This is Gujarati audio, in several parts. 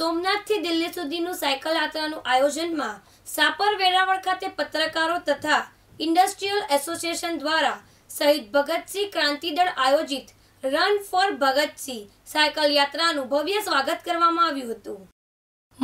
સોમનાથથી દિલ્હી સુધીનું સાયકલ યાત્રાનું આયોજનમાં સાપર વેરાવળ ખાતે પત્રકારો તથા ઇન્ડસ્ટ્રીયલ એસોસિએશન દ્વારા શહીદ ભગતસિંહ ક્રાંતિદળ આયોજિત રન ફોર ભગતસિંહ સાયકલ યાત્રાનું ભવ્ય સ્વાગત કરવામાં આવ્યું હતું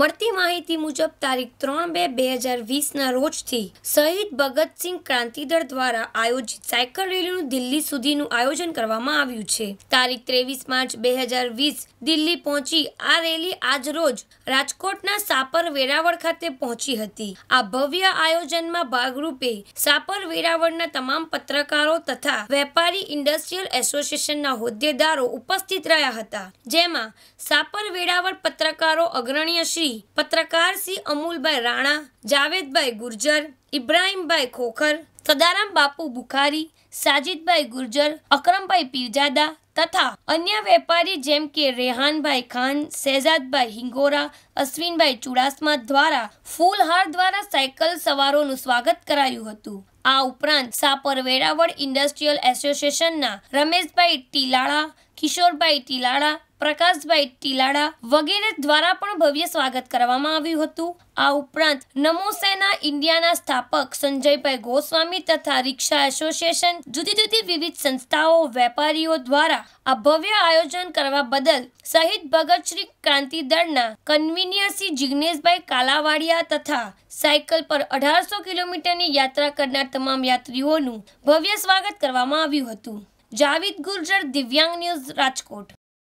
મળતી માહિતી મુજબ તારીખ ત્રણ બે બે હજાર વીસના રોજથી શહીદ ભગતસિંહ ક્રાંતિદળ દ્વારા આયોજિત સાયકલ રેલીનું દિલ્હી સુધીનું આયોજન કરવામાં આવ્યું છે તારીખ ત્રેવીસ માર્ચ બે હજાર વીસ દિલ્હી પહોંચી આ રેલી આજ રોજ રાજકોટના સાપર વેરાવળ ખાતે પહોંચી હતી આ ભવ્ય આયોજનમાં ભાગરૂપે સાપર વેરાવળના તમામ પત્રકારો તથા વેપારી ઇન્ડસ્ટ્રીયલ એસોસિએશનના હોદ્દેદારો ઉપસ્થિત રહ્યા હતા જેમાં સાપર વેરાવળ પત્રકારો અગ્રણી શ્રી પત્રકાર શ્રી અમૂલભાઈ રાણા જાવેદભાઈ ગુર્જર ઇબ્રાહીમભાઈ ખોખર સદારામ બાપુ બુખારી સાજિદભાઈ ગુર્જર અકરમભાઈ પીરજાદા તથા અન્ય વેપારી જેમ કે રેહાનભાઈ ખાન શહેજાદભાઈ હિંગોરા અશ્વિનભાઈ ચુડાસમા દ્વારા ફૂલહાર દ્વારા સાયકલ સવારોનું સ્વાગત કરાયું હતું આ ઉપરાંત સાપર વેરાવળ ઇન્ડસ્ટ્રીયલ એસોસિએશનના રમેશભાઈ ટીલાળા કિશોરભાઈ ટીલાળા પ્રકાશભાઈ ટીલાડા વગેરે દ્વારા પણ ભવ્ય સ્વાગત કરવામાં આવ્યું હતું આ ઉપરાંત નમો સેના ઇન્ડિયાના સ્થાપક સંજયભાઈ ગોસ્વામી તથા રિક્ષા એસોસિએશન જુદી જુદી વિવિધ સંસ્થાઓ વેપારીઓ દ્વારા આ ભવ્ય આયોજન કરવા બદલ શહીદ ભગતશ્રી ક્રાંતિ દળના કન્વીનિયરસી જિજ્ઞેશભાઈ કાલાવાડિયા તથા સાયકલ પર અઢારસો કિલોમીટરની યાત્રા કરનાર તમામ યાત્રીઓનું ભવ્ય સ્વાગત કરવામાં આવ્યું હતું જાવિદ ગુર્જર દિવ્યાંગ ન્યૂઝ રાજકોટ